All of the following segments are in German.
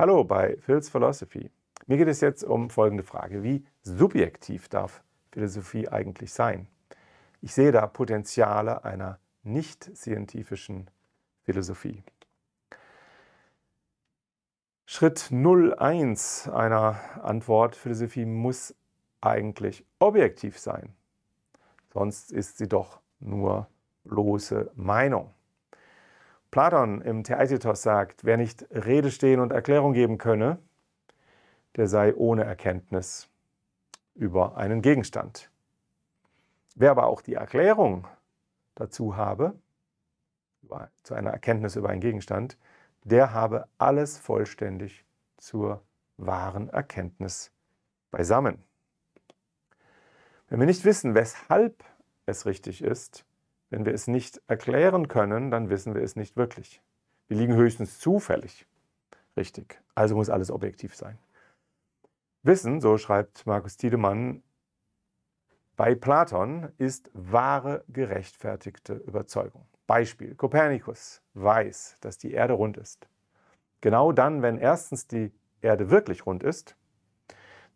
Hallo bei Phil's Philosophy. Mir geht es jetzt um folgende Frage. Wie subjektiv darf Philosophie eigentlich sein? Ich sehe da Potenziale einer nicht-scientifischen Philosophie. Schritt 01 einer Antwort, Philosophie muss eigentlich objektiv sein. Sonst ist sie doch nur bloße Meinung. Platon im Theaetetos sagt, wer nicht Rede stehen und Erklärung geben könne, der sei ohne Erkenntnis über einen Gegenstand. Wer aber auch die Erklärung dazu habe, zu einer Erkenntnis über einen Gegenstand, der habe alles vollständig zur wahren Erkenntnis beisammen. Wenn wir nicht wissen, weshalb es richtig ist, wenn wir es nicht erklären können, dann wissen wir es nicht wirklich. Wir liegen höchstens zufällig richtig. Also muss alles objektiv sein. Wissen, so schreibt Markus Tiedemann, bei Platon ist wahre gerechtfertigte Überzeugung. Beispiel, Kopernikus weiß, dass die Erde rund ist. Genau dann, wenn erstens die Erde wirklich rund ist,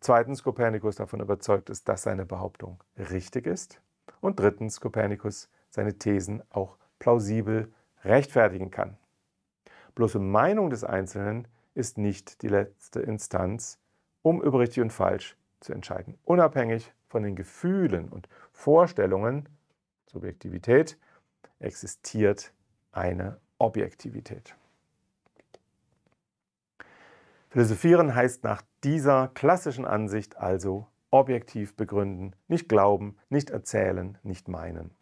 zweitens Kopernikus davon überzeugt ist, dass seine Behauptung richtig ist und drittens Kopernikus seine Thesen auch plausibel rechtfertigen kann. Bloße Meinung des Einzelnen ist nicht die letzte Instanz, um über richtig und falsch zu entscheiden. Unabhängig von den Gefühlen und Vorstellungen, Subjektivität, existiert eine Objektivität. Philosophieren heißt nach dieser klassischen Ansicht also objektiv begründen, nicht glauben, nicht erzählen, nicht meinen.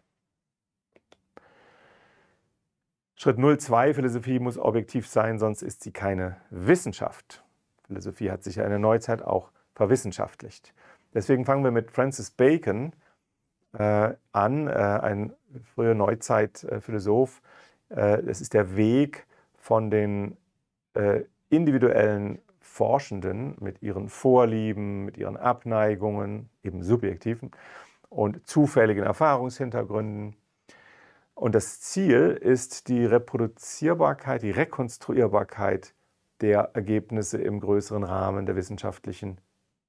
Schritt 02, Philosophie muss objektiv sein, sonst ist sie keine Wissenschaft. Philosophie hat sich ja in der Neuzeit auch verwissenschaftlicht. Deswegen fangen wir mit Francis Bacon äh, an, äh, ein früher Neuzeitphilosoph. Äh, äh, das ist der Weg von den äh, individuellen Forschenden mit ihren Vorlieben, mit ihren Abneigungen, eben subjektiven und zufälligen Erfahrungshintergründen und das Ziel ist die Reproduzierbarkeit, die Rekonstruierbarkeit der Ergebnisse im größeren Rahmen der wissenschaftlichen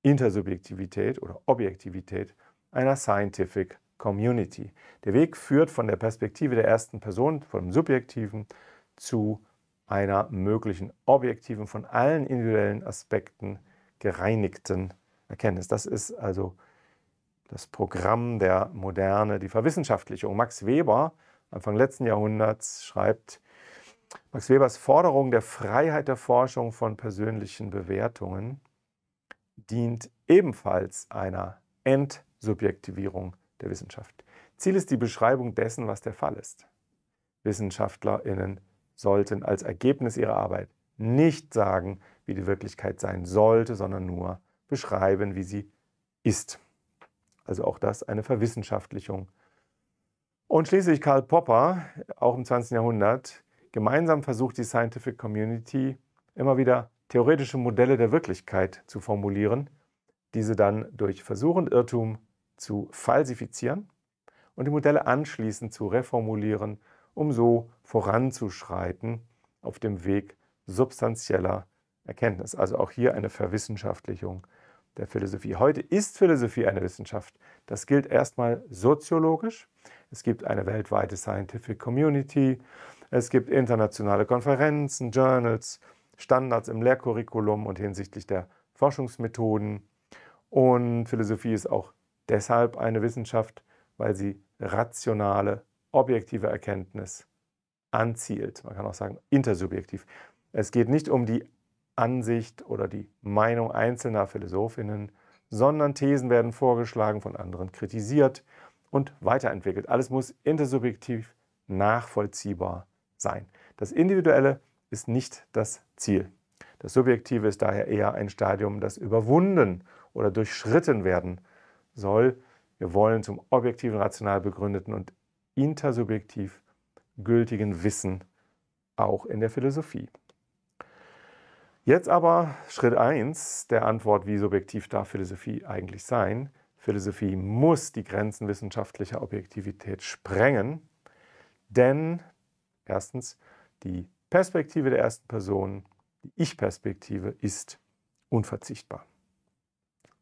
Intersubjektivität oder Objektivität einer Scientific Community. Der Weg führt von der Perspektive der ersten Person, vom Subjektiven, zu einer möglichen objektiven, von allen individuellen Aspekten gereinigten Erkenntnis. Das ist also das Programm der Moderne, die Verwissenschaftlichung. Max Weber Anfang letzten Jahrhunderts, schreibt Max Webers Forderung der Freiheit der Forschung von persönlichen Bewertungen dient ebenfalls einer Entsubjektivierung der Wissenschaft. Ziel ist die Beschreibung dessen, was der Fall ist. Wissenschaftlerinnen sollten als Ergebnis ihrer Arbeit nicht sagen, wie die Wirklichkeit sein sollte, sondern nur beschreiben, wie sie ist. Also auch das eine Verwissenschaftlichung und schließlich Karl Popper, auch im 20. Jahrhundert, gemeinsam versucht die Scientific Community immer wieder theoretische Modelle der Wirklichkeit zu formulieren, diese dann durch Versuch und Irrtum zu falsifizieren und die Modelle anschließend zu reformulieren, um so voranzuschreiten auf dem Weg substanzieller Erkenntnis. Also auch hier eine Verwissenschaftlichung der Philosophie. Heute ist Philosophie eine Wissenschaft. Das gilt erstmal soziologisch. Es gibt eine weltweite Scientific Community. Es gibt internationale Konferenzen, Journals, Standards im Lehrcurriculum und hinsichtlich der Forschungsmethoden. Und Philosophie ist auch deshalb eine Wissenschaft, weil sie rationale, objektive Erkenntnis anzielt. Man kann auch sagen, intersubjektiv. Es geht nicht um die Ansicht oder die Meinung einzelner Philosophinnen, sondern Thesen werden vorgeschlagen, von anderen kritisiert und weiterentwickelt. Alles muss intersubjektiv nachvollziehbar sein. Das Individuelle ist nicht das Ziel. Das Subjektive ist daher eher ein Stadium, das überwunden oder durchschritten werden soll. Wir wollen zum objektiven, rational begründeten und intersubjektiv gültigen Wissen auch in der Philosophie. Jetzt aber Schritt 1 der Antwort, wie subjektiv darf Philosophie eigentlich sein? Philosophie muss die Grenzen wissenschaftlicher Objektivität sprengen, denn erstens die Perspektive der ersten Person, die Ich-Perspektive, ist unverzichtbar.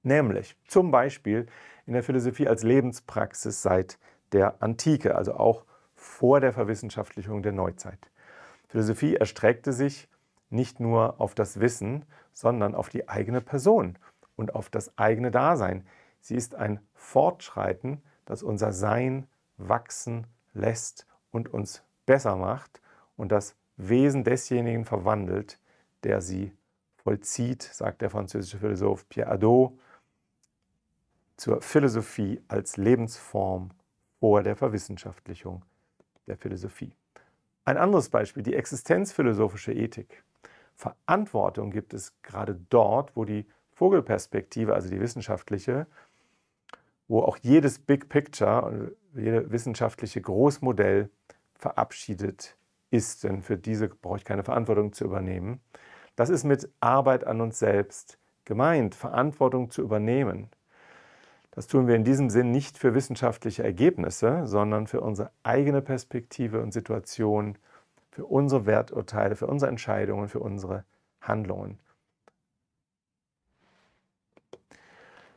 Nämlich zum Beispiel in der Philosophie als Lebenspraxis seit der Antike, also auch vor der Verwissenschaftlichung der Neuzeit. Philosophie erstreckte sich nicht nur auf das Wissen, sondern auf die eigene Person und auf das eigene Dasein. Sie ist ein Fortschreiten, das unser Sein wachsen lässt und uns besser macht und das Wesen desjenigen verwandelt, der sie vollzieht, sagt der französische Philosoph Pierre Adot, zur Philosophie als Lebensform vor der Verwissenschaftlichung der Philosophie. Ein anderes Beispiel, die existenzphilosophische Ethik. Verantwortung gibt es gerade dort, wo die Vogelperspektive, also die wissenschaftliche, wo auch jedes Big Picture und jede wissenschaftliche Großmodell verabschiedet ist, denn für diese brauche ich keine Verantwortung zu übernehmen. Das ist mit Arbeit an uns selbst gemeint, Verantwortung zu übernehmen. Das tun wir in diesem Sinn nicht für wissenschaftliche Ergebnisse, sondern für unsere eigene Perspektive und Situation für unsere Werturteile, für unsere Entscheidungen, für unsere Handlungen.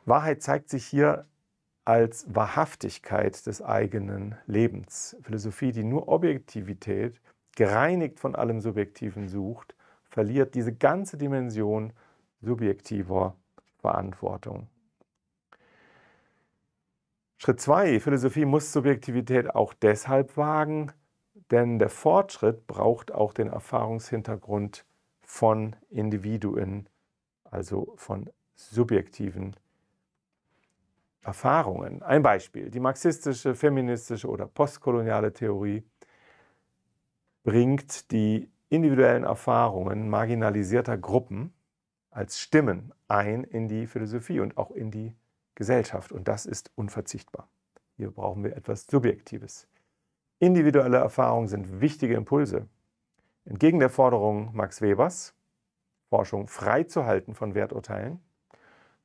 Wahrheit zeigt sich hier als Wahrhaftigkeit des eigenen Lebens. Philosophie, die nur Objektivität, gereinigt von allem Subjektiven sucht, verliert diese ganze Dimension subjektiver Verantwortung. Schritt 2. Philosophie muss Subjektivität auch deshalb wagen, denn der Fortschritt braucht auch den Erfahrungshintergrund von Individuen, also von subjektiven Erfahrungen. Ein Beispiel, die marxistische, feministische oder postkoloniale Theorie bringt die individuellen Erfahrungen marginalisierter Gruppen als Stimmen ein in die Philosophie und auch in die Gesellschaft. Und das ist unverzichtbar. Hier brauchen wir etwas Subjektives. Individuelle Erfahrungen sind wichtige Impulse. Entgegen der Forderung Max Webers, Forschung frei zu halten von Werturteilen,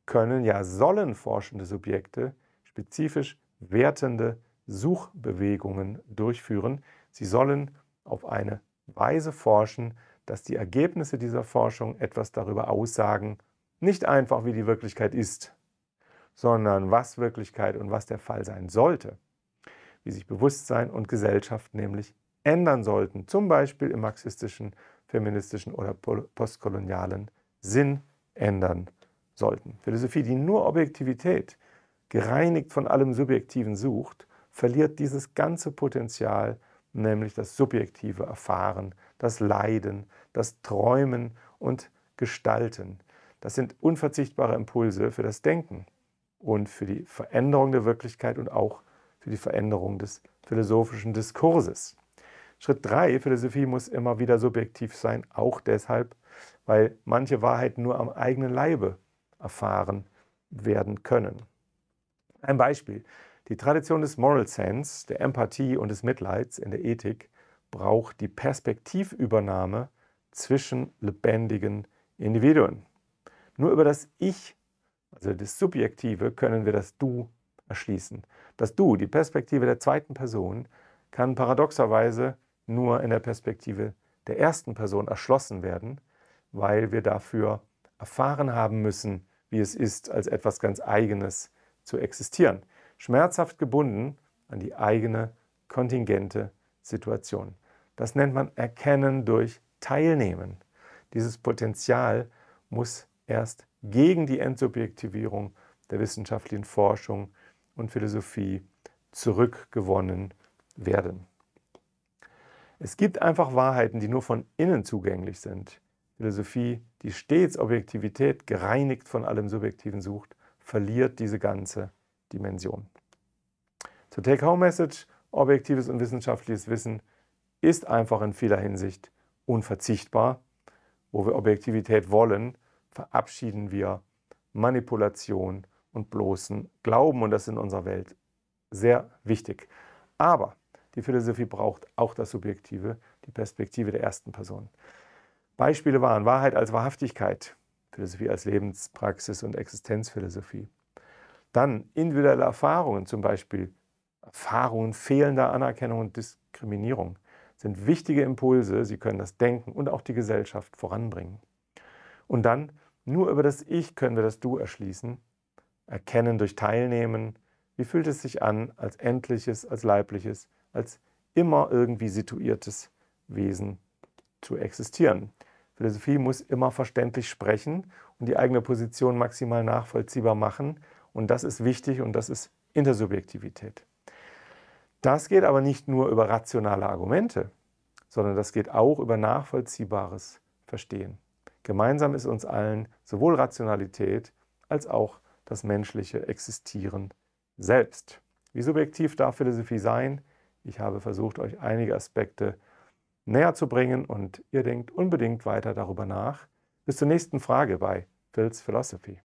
können ja sollen forschende Subjekte spezifisch wertende Suchbewegungen durchführen. Sie sollen auf eine Weise forschen, dass die Ergebnisse dieser Forschung etwas darüber aussagen, nicht einfach wie die Wirklichkeit ist, sondern was Wirklichkeit und was der Fall sein sollte wie sich Bewusstsein und Gesellschaft nämlich ändern sollten, zum Beispiel im marxistischen, feministischen oder postkolonialen Sinn ändern sollten. Philosophie, die nur Objektivität, gereinigt von allem Subjektiven sucht, verliert dieses ganze Potenzial, nämlich das subjektive Erfahren, das Leiden, das Träumen und Gestalten. Das sind unverzichtbare Impulse für das Denken und für die Veränderung der Wirklichkeit und auch für die Veränderung des philosophischen Diskurses. Schritt 3, Philosophie muss immer wieder subjektiv sein, auch deshalb, weil manche Wahrheiten nur am eigenen Leibe erfahren werden können. Ein Beispiel. Die Tradition des Moral Sense, der Empathie und des Mitleids in der Ethik braucht die Perspektivübernahme zwischen lebendigen Individuen. Nur über das Ich, also das Subjektive, können wir das Du erschließen. Das Du, die Perspektive der zweiten Person, kann paradoxerweise nur in der Perspektive der ersten Person erschlossen werden, weil wir dafür erfahren haben müssen, wie es ist, als etwas ganz Eigenes zu existieren. Schmerzhaft gebunden an die eigene kontingente Situation. Das nennt man Erkennen durch Teilnehmen. Dieses Potenzial muss erst gegen die Entsubjektivierung der wissenschaftlichen Forschung und Philosophie zurückgewonnen werden. Es gibt einfach Wahrheiten, die nur von innen zugänglich sind. Philosophie, die stets Objektivität gereinigt von allem Subjektiven sucht, verliert diese ganze Dimension. Zur Take-Home-Message, objektives und wissenschaftliches Wissen ist einfach in vieler Hinsicht unverzichtbar. Wo wir Objektivität wollen, verabschieden wir Manipulation und bloßen Glauben. Und das ist in unserer Welt sehr wichtig. Aber die Philosophie braucht auch das Subjektive, die Perspektive der ersten Person. Beispiele waren Wahrheit als Wahrhaftigkeit, Philosophie als Lebenspraxis und Existenzphilosophie. Dann individuelle Erfahrungen, zum Beispiel Erfahrungen fehlender Anerkennung und Diskriminierung, sind wichtige Impulse. Sie können das Denken und auch die Gesellschaft voranbringen. Und dann, nur über das Ich können wir das Du erschließen erkennen durch Teilnehmen. Wie fühlt es sich an, als endliches, als leibliches, als immer irgendwie situiertes Wesen zu existieren? Philosophie muss immer verständlich sprechen und die eigene Position maximal nachvollziehbar machen. Und das ist wichtig und das ist Intersubjektivität. Das geht aber nicht nur über rationale Argumente, sondern das geht auch über nachvollziehbares Verstehen. Gemeinsam ist uns allen sowohl Rationalität als auch das menschliche Existieren selbst. Wie subjektiv darf Philosophie sein? Ich habe versucht, euch einige Aspekte näher zu bringen und ihr denkt unbedingt weiter darüber nach. Bis zur nächsten Frage bei Phil's Philosophy.